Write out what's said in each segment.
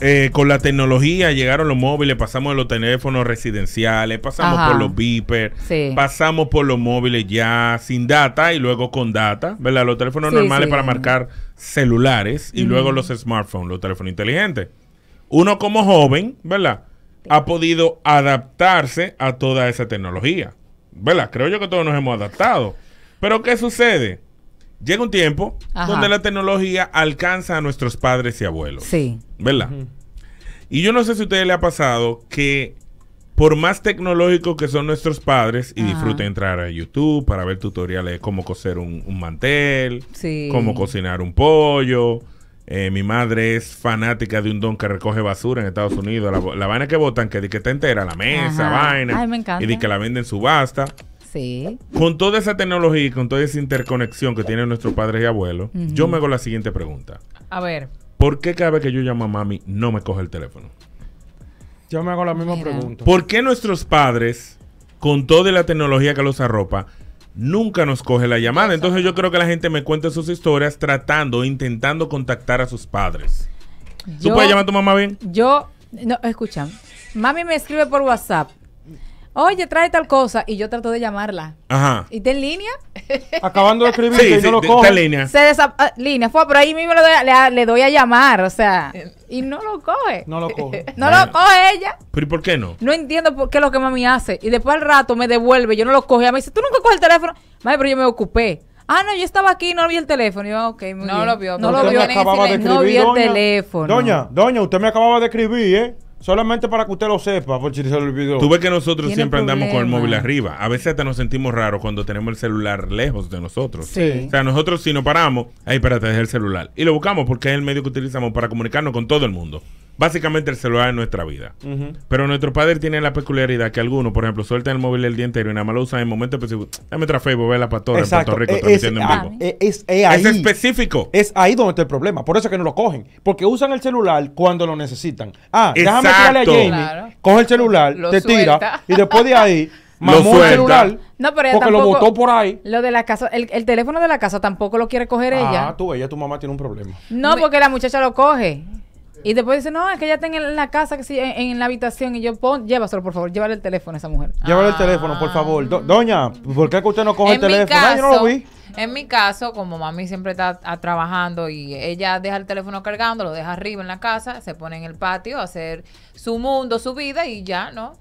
Eh, con la tecnología llegaron los móviles, pasamos de los teléfonos residenciales, pasamos por los beepers, pasamos por los móviles ya sin data y luego con data, ¿verdad? Los teléfonos normales para marcar celulares y luego los smartphones, los teléfonos inteligentes. Uno como joven, ¿verdad? Ha podido adaptarse a toda esa tecnología, ¿verdad? Creo yo que todos nos hemos adaptado. Pero ¿qué sucede? llega un tiempo donde la tecnología alcanza a nuestros padres y abuelos. Sí. ¿Verdad? Y yo no sé si a ustedes les ha pasado que por más tecnológicos que son nuestros padres y disfruten entrar a YouTube para ver tutoriales de cómo coser un, mantel, cómo cocinar un pollo. Eh, mi madre es fanática de un don que recoge basura en Estados Unidos. La, vaina que botan, que, que está entera, la mesa, vaina. Ay, me encanta. Y de que la venden subasta. Con toda esa tecnología y con toda esa interconexión que tienen nuestros padres y abuelos, yo me hago la siguiente pregunta. A ver. ¿Por qué cada vez que yo llamo a mami no me coge el teléfono? Yo me hago la misma pregunta. ¿Por qué nuestros padres, con toda la tecnología que los arropa, nunca nos coge la llamada? Entonces yo creo que la gente me cuenta sus historias tratando, intentando contactar a sus padres. ¿Tú puedes llamar a tu mamá bien? Yo, no, escuchan, Mami me escribe por WhatsApp oye, trae tal cosa. Y yo trato de llamarla. Ajá. ¿Y está en línea? Acabando de escribir, sí, lo cojo. Está en línea. Se desaparece ah, línea. Fue por ahí mismo le doy, doy, a llamar, o sea. Y no lo coge. No lo coge. no lo coge ella. ¿Pero y por qué no? No entiendo qué es lo que mami hace. Y después al rato me devuelve, yo no lo coge. me dice, tú nunca coges el teléfono. Mami, pero yo me ocupé. Ah, no, yo estaba aquí y no vi el teléfono. yo, ok, muy no lo vio. No lo vio. No vi el teléfono. Doña, doña, usted me acababa de escribir, ¿eh? Solamente para que usted lo sepa, por si se Tú ves que nosotros siempre andamos con el móvil arriba. A veces hasta nos sentimos raros cuando tenemos el celular lejos de nosotros. O sea, nosotros si nos paramos, ahí para es el celular. Y lo buscamos porque es el medio que utilizamos para comunicarnos con todo el mundo básicamente el celular es nuestra vida. Pero nuestro padre tiene la peculiaridad que algunos, por ejemplo, sueltan el móvil el día entero y nada más lo usan en momentos específicos. Dame otra Facebook, ve la pastora en Puerto Rico eh, es, en eh, Es, eh, específico. Es ahí donde está el problema. Por eso es que no lo cogen. Porque usan el celular cuando lo necesitan. Ah, déjame tirarle a Jamie. Coge el celular, te tira y después de ahí mamó el celular. No, pero porque lo botó por ahí. Lo de la casa, el, teléfono de la casa tampoco lo quiere coger ah, ella. Ah, tú, ella, tu mamá tiene un problema. No, porque la muchacha lo coge. Y después dice, no, es que ella está en la casa, que sí, en, la habitación. Y yo, pon, llévaselo, por favor, llévale el teléfono a esa mujer. Llévale el teléfono, por favor. doña, ¿por qué que usted no coge el teléfono? no lo vi. En mi caso, como mami siempre está trabajando y ella deja el teléfono cargando, lo deja arriba en la casa, se pone en el patio a hacer su mundo, su vida y ya, ¿no?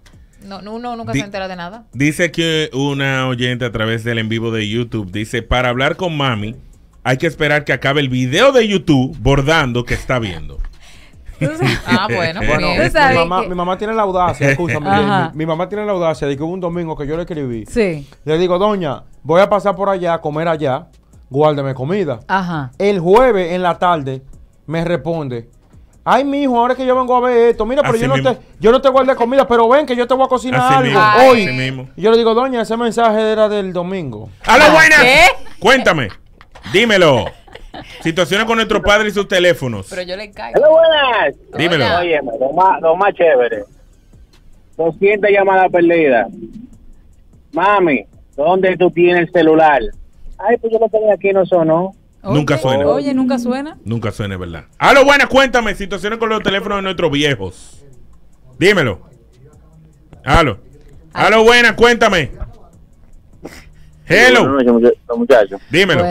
No, uno nunca se entera de nada. Dice que una oyente a través del en vivo de YouTube dice, para hablar con mami, hay que esperar que acabe el video de YouTube bordando que está viendo. ah, bueno, mi, mamá, tiene la audacia, escúchame. mi, mamá tiene la audacia de que hubo un domingo que yo le escribí. Sí. Le digo, doña, voy a pasar por allá, a comer allá, guárdeme comida. Ajá. El jueves en la tarde me responde, Ay, mijo, ahora que yo vengo a ver esto, mira, pero yo no, te, yo no te guardé comida, pero ven que yo te voy a cocinar algo hoy. yo le digo, doña, ese mensaje era del domingo. ¡A buena! Cuéntame, dímelo. Situaciones con nuestro padre y sus teléfonos. Pero buenas. Dímelo. Oye, lo más, lo más chévere. 200 llamadas perdidas. Mami, ¿dónde tú tienes el celular? Ay, pues yo lo tengo aquí, no sonó. nunca suena. Oye, nunca suena. Nunca suena, verdad. A buenas! cuéntame situaciones con los teléfonos de nuestros viejos. Dímelo. Halo. lo buenas! cuéntame. Hello. muchachos. Dímelo.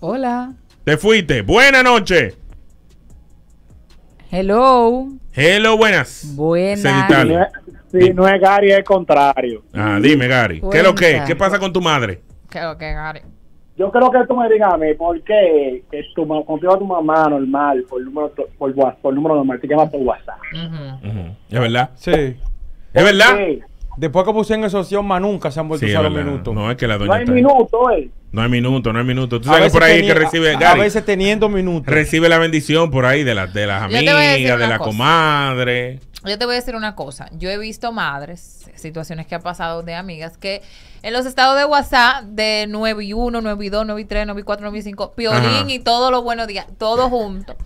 Hola. Te fuiste. Buenas noches. Hello. Hello, buenas. Buenas. Si no es Gary, es contrario. Ah, dime, Gary. ¿Qué es lo que? ¿Qué pasa con tu madre? ¿Qué es lo que, Gary? Yo creo que tú me digas a ¿por qué que tu, confío a tu mamá normal por número, por, por número normal? Te llama por WhatsApp. ¿Es verdad? Sí. ¿Es verdad? Sí. Después que pusieron eso, más nunca se han vuelto a usar los minutos. No, es que la doña. No hay está... minutos, eh. No hay minuto, no hay minuto. Tú sabes por ahí que recibe a, a veces teniendo minutos. Recibe la bendición por ahí de, las de las amigas, de la comadre. Yo te voy a decir una cosa. Yo he visto madres, situaciones que ha pasado de amigas, que en los estados de WhatsApp de 9 y 1, 9 y 2, 9 y 3, 9 y 4, 9 y 5, Piolín y todos los buenos días, todo junto.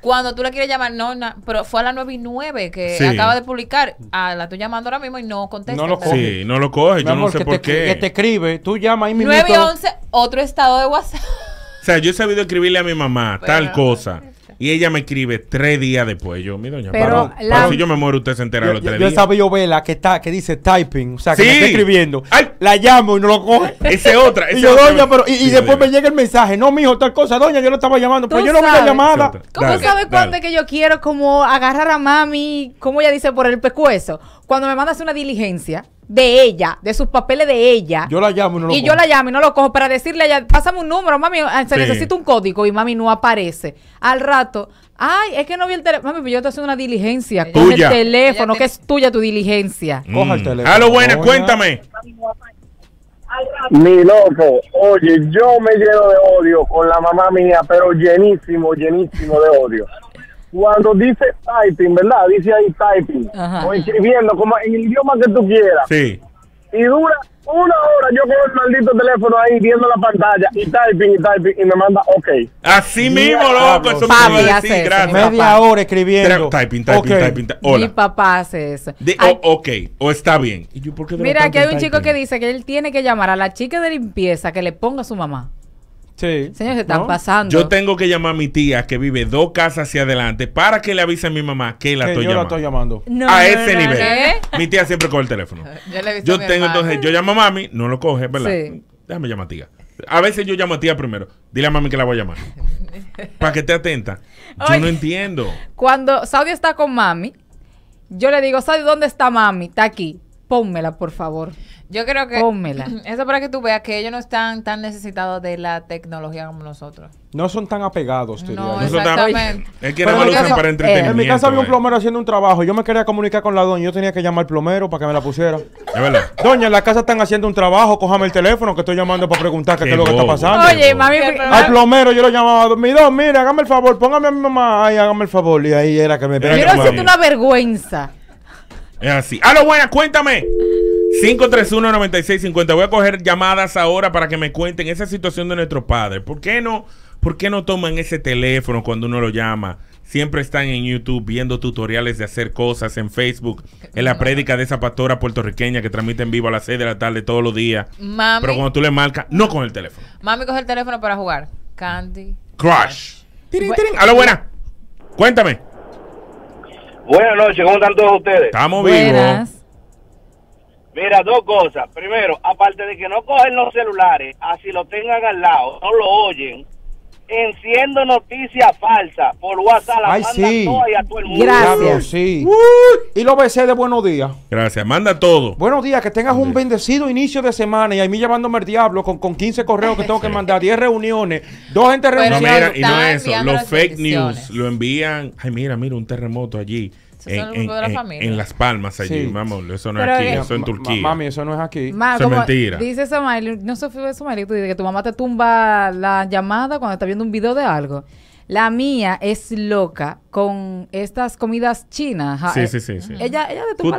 Cuando tú la quieres llamar, no, pero fue a las 9 y 9 que acaba de publicar. a ah, la estoy llamando ahora mismo y no contesta. No lo coge. Sí, no lo coge. yo no sé por qué. Que te escribe. Tú llamas ahí mi 9 y 11, otro estado de WhatsApp. O sea, yo he sabido escribirle a mi mamá tal cosa. Y ella me escribe tres días después. Yo, mi doña, pero, si yo me muero, usted se entera yo, los tres días. Yo sabía yo vela que está, que dice typing, o sea, que me está escribiendo. La llamo y no lo coge. Esa es otra. y yo, doña, pero. Y, después me llega el mensaje. No, mijo, tal cosa, doña, yo lo estaba llamando, pero yo no vi la llamada. ¿Cómo sabes cuándo es que yo quiero como agarrar a mami, como ella dice, por el pescuezo? Cuando me mandas una diligencia de ella, de sus papeles de ella. Yo la llamo y no lo Y yo la llamo y no lo cojo para decirle a ella, pásame un número, mami, eh, se necesita un código y mami no aparece. Al rato, ay, es que no vi el teléfono. Mami, pues yo estoy haciendo una diligencia con el teléfono, que es tuya tu diligencia. Mm. Coja el teléfono. A lo bueno, cuéntame. Mi loco, oye, yo me lleno de odio con la mamá mía, pero llenísimo, llenísimo de odio cuando dice typing, ¿verdad? Dice ahí typing. O escribiendo, como en el idioma que tú quieras. Sí. Y dura una hora yo con el maldito teléfono ahí viendo la pantalla y typing y typing y me manda ok. Así mismo, loco, eso me hace Media hora escribiendo. typing, typing, typing. Hola. Mi papá hace eso. o, ok, o está bien. Mira, aquí hay un chico que dice que él tiene que llamar a la chica de limpieza que le ponga a su mamá. Sí. Señores, están pasando. Yo tengo que llamar a mi tía que vive dos casas hacia adelante para que le avise a mi mamá que la, estoy, yo llamando. la estoy llamando. a ese nivel. ¿eh? Mi tía siempre coge el teléfono. Yo, le yo tengo entonces, yo llamo a mami, no lo coge, ¿verdad? Déjame llamar a tía. A veces yo llamo a tía primero. Dile a mami que la voy a llamar. para que esté atenta. Yo no entiendo. Cuando Saudi está con mami, yo le digo, Saudi, ¿dónde está mami? Está aquí. Pónmela, por favor. Yo creo que. Pónmela. Eso para que tú veas que ellos no están tan necesitados de la tecnología como nosotros. No son tan apegados, te No, exactamente. Él quiere para eh, entretenimiento. En mi casa había un eh. plomero haciendo un trabajo. Yo me quería comunicar con la doña. Yo tenía que llamar al plomero para que me la pusiera. Es verdad. Doña, en la casa están haciendo un trabajo. Cójame el teléfono que estoy llamando para preguntar qué, es lo que está pasando. Oye, mami. Al plomero yo lo llamaba. Mi don, mire, hágame el favor. Póngame a mi mamá. Ay, hágame el favor. Y ahí era que me Yo siento una vergüenza. Es así. ¡A lo buena! ¡Cuéntame! 531-9650. Voy a coger llamadas ahora para que me cuenten esa situación de nuestro padre ¿Por qué no? ¿Por qué no toman ese teléfono cuando uno lo llama? Siempre están en YouTube viendo tutoriales de hacer cosas en Facebook, en la prédica de esa pastora puertorriqueña que transmite en vivo a las 6 de la tarde todos los días. pero cuando tú le marcas, no con el teléfono. Mami coge el teléfono para jugar. Candy. Crush. A lo buena. Cuéntame. Buenas noches, ¿cómo están todos ustedes? Estamos vivos. Mira, dos cosas. Primero, aparte de que no cogen los celulares, así lo tengan al lado, no lo oyen, enciendo noticias falsas por WhatsApp. Ay, sí. y a todo el mundo. Gracias. y lo besé de buenos días. Gracias, manda todo. Buenos días, que tengas un bendecido inicio de semana y a mí llamándome el diablo con, con 15 correos que tengo que mandar, 10 reuniones, dos gente bueno, y no eso, los fake news lo envían. Ay, mira, mira, un terremoto allí en, de la familia. En Las Palmas allí, sí. Eso no es aquí, eso en Turquía. Mami, eso no es aquí. eso es mentira. Dice no se fue Somaili, tú dices que tu mamá te tumba la llamada cuando está viendo un video de algo. La mía es loca con estas comidas chinas. Eh, sí, sí, sí, Ella, ella te tumba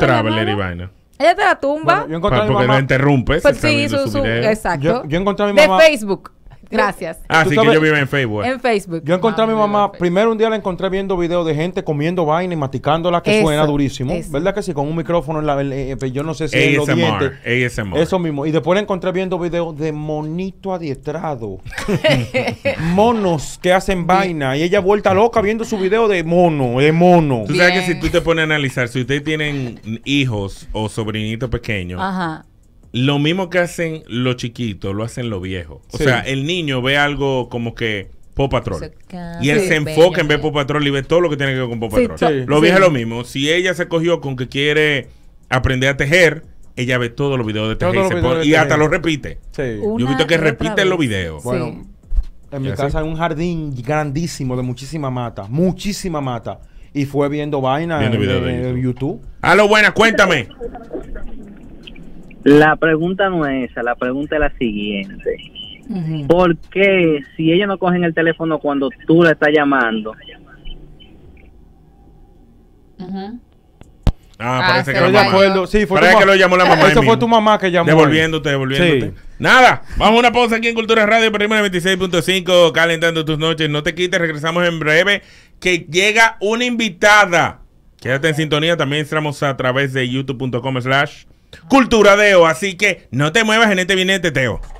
Ella te la tumba. yo encontré a mi mamá. Porque la interrumpes. Pues sí, su, su, exacto. Yo, yo encontré a mi mamá. De Facebook. Gracias. Ah, que yo vivo en Facebook. En Facebook. Yo encontré a mi mamá, primero un día la encontré viendo videos de gente comiendo vaina y masticándola que suena durísimo. ¿Verdad que sí? Con un micrófono en la... yo no sé si en los ASMR. Eso mismo. Y después la encontré viendo videos de monito adiestrado. Monos que hacen vaina. Y ella vuelta loca viendo su video de mono, de mono. Tú sabes que si tú te pones a analizar, si ustedes tienen hijos o sobrinitos pequeños... Ajá lo mismo que hacen los chiquitos, lo hacen los viejos. O sea, el niño ve algo como que Pop Patrol. Y él se enfoca en ver Pop Patrol y ve todo lo que tiene que ver con Pop Patrol. Sí, Lo viejo es lo mismo. Si ella se cogió con que quiere aprender a tejer, ella ve todos los videos de tejer y, hasta lo repite. Yo he visto que repiten los videos. Bueno, en mi casa hay un jardín grandísimo de muchísima mata, muchísima mata. Y fue viendo vaina en, YouTube. A lo buena, cuéntame. La pregunta no es esa, la pregunta es la siguiente. ¿Por qué si ellos no cogen el teléfono cuando tú la estás llamando? Ah, ah, parece que, lo parece que lo llamó la mamá. Eso fue tu mamá que llamó. Devolviéndote, devolviéndote. Nada, vamos a una pausa aquí en Cultura Radio, primera 26.5, calentando tus noches. No te quites, regresamos en breve, que llega una invitada. Quédate en sintonía, también estamos a través de youtube.com slash Cultura Deo, así que no te muevas en este viene de